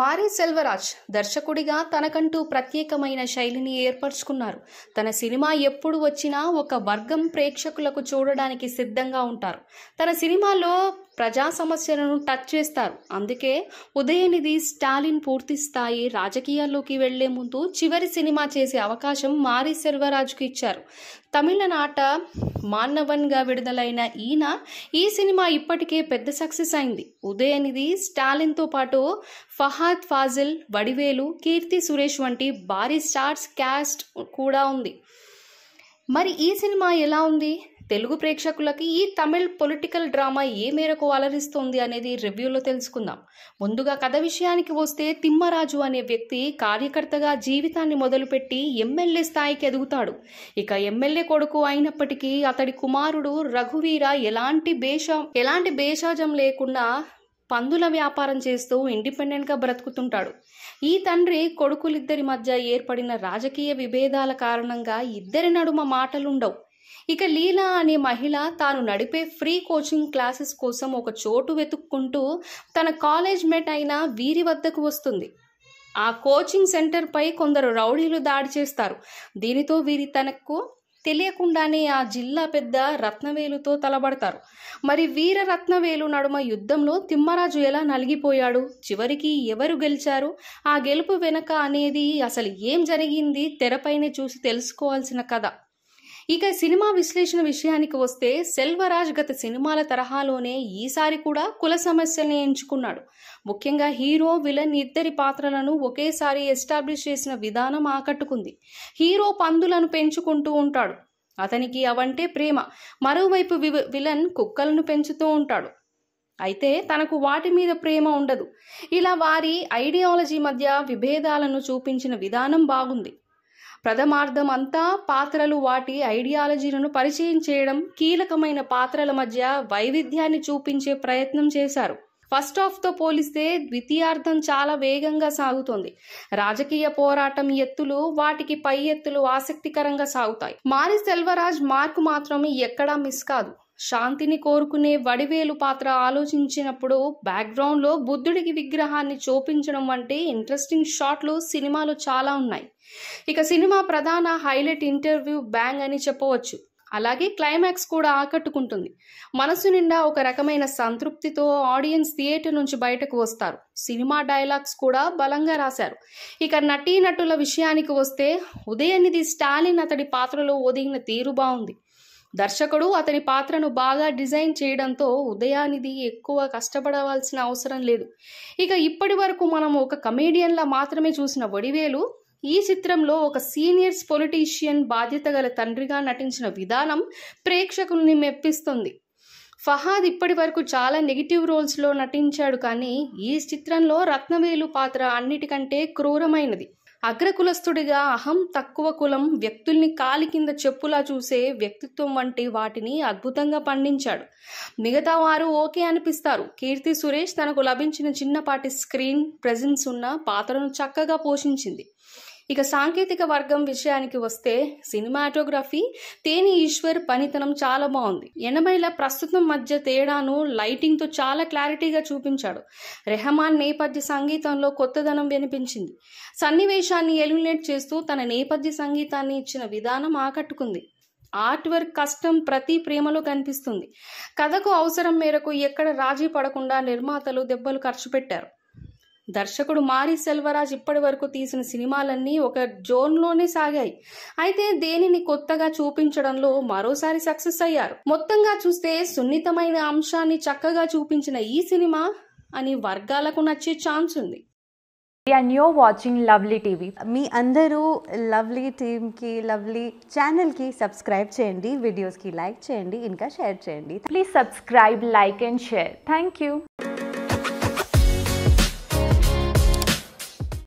Marie Selvaraj దర్శకుడిగా తనకంటూ ప్రత్యేకమైన శైలిని ఏర్పరచుకున్నారు తన సినిమా ఎప్పుడు వచ్చినా ఒక వర్గం ప్రేక్షకులకు చూడడానికి సిద్ధంగా ఉంటారు తన సినిమాలో ప్రజా సమస్యలను టచ్ చేస్తారు అందుకే ఉదయనిధి స్టాలిన్ పూర్తి స్థాయి రాజకీయాల్లోకి వెళ్లే ముందు చివరి సినిమా చేసే అవకాశం మారి సెల్వరాజుకు ఇచ్చారు తమిళనాట మాన్నవన్గా విడుదలైన ఈయన ఈ సినిమా ఇప్పటికే పెద్ద సక్సెస్ అయింది ఉదయనిధి స్టాలిన్తో పాటు ఫహాద్ ఫాజిల్ వడివేలు కీర్తి సురేష్ వంటి భారీ స్టార్స్ క్యాస్ట్ కూడా ఉంది మరి ఈ సినిమా ఎలా ఉంది తెలుగు ప్రేక్షకులకి ఈ తమిళ్ పొలిటికల్ డ్రామా ఏ మేరకు అలరిస్తోంది అనేది రివ్యూలో తెలుసుకుందాం ముందుగా కథ విషయానికి వస్తే తిమ్మరాజు అనే వ్యక్తి కార్యకర్తగా జీవితాన్ని మొదలుపెట్టి ఎమ్మెల్యే స్థాయికి ఎదుగుతాడు ఇక ఎమ్మెల్యే కొడుకు అయినప్పటికీ అతడి కుమారుడు రఘువీర ఎలాంటి భేష ఎలాంటి భేషాజం లేకుండా పందుల వ్యాపారం చేస్తూ ఇండిపెండెంట్గా బ్రతుకుతుంటాడు ఈ తండ్రి కొడుకులిద్దరి మధ్య ఏర్పడిన రాజకీయ విభేదాల కారణంగా ఇద్దరి నడుమ మాటలుండవు ఇక లీలా అనే మహిళ తాను నడిపే ఫ్రీ కోచింగ్ క్లాసెస్ కోసం ఒక చోటు వెతుక్కుంటూ తన కాలేజ్ మేట్ అయిన వీరి వద్దకు వస్తుంది ఆ కోచింగ్ సెంటర్పై కొందరు రౌడీలు దాడి చేస్తారు దీనితో వీరి తనకు తెలియకుండానే ఆ జిల్లా పెద్ద రత్నవేలుతో తలబడతారు మరి వీర రత్నవేలు నడుమ యుద్ధంలో తిమ్మరాజు ఎలా నలిగిపోయాడు చివరికి ఎవరు గెలిచారు ఆ గెలుపు వెనక అనేది అసలు ఏం జరిగింది తెరపైనే చూసి తెలుసుకోవాల్సిన కథ ఇక సినిమా విశ్లేషణ విషయానికి వస్తే సెల్వరాజ్ గత సినిమాల తరహాలోనే ఈసారి కూడా కుల సమస్యల్ని ఎంచుకున్నాడు ముఖ్యంగా హీరో విలన్ ఇద్దరి పాత్రలను ఒకేసారి ఎస్టాబ్లిష్ చేసిన విధానం ఆకట్టుకుంది హీరో పందులను పెంచుకుంటూ ఉంటాడు అతనికి అవంటే ప్రేమ మరోవైపు విలన్ కుక్కలను పెంచుతూ ఉంటాడు అయితే తనకు వాటి మీద ప్రేమ ఉండదు ఇలా వారి ఐడియాలజీ మధ్య విభేదాలను చూపించిన విధానం బాగుంది ప్రథమార్థం అంతా పాత్రలు వాటి ఐడియాలజీలను పరిచయం చేయడం కీలకమైన పాత్రల మధ్య వైవిధ్యాన్ని చూపించే ప్రయత్నం చేశారు ఫస్ట్ హాఫ్తో పోలిస్తే ద్వితీయార్థం చాలా వేగంగా సాగుతోంది రాజకీయ పోరాటం ఎత్తులు వాటికి పై ఎత్తులు ఆసక్తికరంగా సాగుతాయి మారి సెల్వరాజ్ మార్క్ మాత్రమే ఎక్కడా మిస్ కాదు శాంతిని కోరుకునే వడివేలు పాత్ర ఆలోచించినప్పుడు బ్యాక్గ్రౌండ్లో బుద్ధుడికి విగ్రహాన్ని చూపించడం వంటి ఇంట్రెస్టింగ్ షాట్లు సినిమాలో చాలా ఉన్నాయి ఇక సినిమా ప్రధాన హైలైట్ ఇంటర్వ్యూ బ్యాంగ్ అని చెప్పవచ్చు అలాగే క్లైమాక్స్ కూడా ఆకట్టుకుంటుంది మనసు నిండా ఒక రకమైన సంతృప్తితో ఆడియన్స్ థియేటర్ నుంచి బయటకు వస్తారు సినిమా డైలాగ్స్ కూడా బలంగా రాశారు ఇక నటీనటుల విషయానికి వస్తే ఉదయనిధి స్టాలిన్ అతడి పాత్రలో ఒదిగిన తీరు బాగుంది దర్శకుడు అతని పాత్రను బాగా డిజైన్ చేయడంతో ఉదయానిది ఎక్కువ కష్టపడవలసిన అవసరం లేదు ఇక ఇప్పటి వరకు మనం ఒక కమేడియన్లా మాత్రమే చూసిన వడివేలు ఈ చిత్రంలో ఒక సీనియర్స్ పొలిటీషియన్ బాధ్యత గల తండ్రిగా నటించిన విధానం ప్రేక్షకుల్ని మెప్పిస్తుంది ఫహాద్ ఇప్పటి వరకు చాలా నెగిటివ్ రోల్స్లో నటించాడు కానీ ఈ చిత్రంలో రత్నవేలు పాత్ర అన్నిటికంటే క్రూరమైనది అగ్రకులస్థుడిగా అహం తక్కువ కులం వ్యక్తుల్ని కాలి కింద చెప్పులా చూసే వ్యక్తిత్వం వంటి వాటిని అద్భుతంగా పండించాడు మిగతా వారు ఓకే అనిపిస్తారు కీర్తి సురేష్ తనకు లభించిన చిన్నపాటి స్క్రీన్ ప్రెజెన్స్ ఉన్న పాత్రను చక్కగా పోషించింది ఇక సాంకేతిక వర్గం విషయానికి వస్తే సినిమాటోగ్రఫీ తేని ఈశ్వర్ పనితనం చాలా బాగుంది ఎనభైల ప్రస్తుతం మధ్య తేడాను లైటింగ్తో చాలా క్లారిటీగా చూపించాడు రెహమాన్ నేపథ్య సంగీతంలో కొత్తదనం వినిపించింది సన్నివేశాన్ని ఎలిమినేట్ చేస్తూ తన నేపథ్య సంగీతాన్ని ఇచ్చిన విధానం ఆకట్టుకుంది ఆర్ట్ వర్క్ కష్టం ప్రతి ప్రేమలో కనిపిస్తుంది కథకు అవసరం మేరకు ఎక్కడ రాజీ పడకుండా నిర్మాతలు దెబ్బలు ఖర్చు పెట్టారు దర్శకుడు మారి సెల్వరాజ్ ఇప్పటి వరకు తీసిన సినిమాలన్నీ ఒక జోన్లోనే సాగాయి అయితే దేనిని కొత్తగా చూపించడంలో మరోసారి సక్సెస్ అయ్యారు మొత్తంగా చూస్తే సున్నితమైన అంశాన్ని చక్కగా చూపించిన ఈ సినిమా అని వర్గాలకు నచ్చే ఛాన్స్ ఉంది and you're watching lovely TV మీ అందరూ లవ్లీ టీమ్కి లవ్లీ ఛానల్కి సబ్స్క్రైబ్ చేయండి వీడియోస్కి లైక్ చేయండి ఇంకా షేర్ చేయండి please subscribe like and share thank you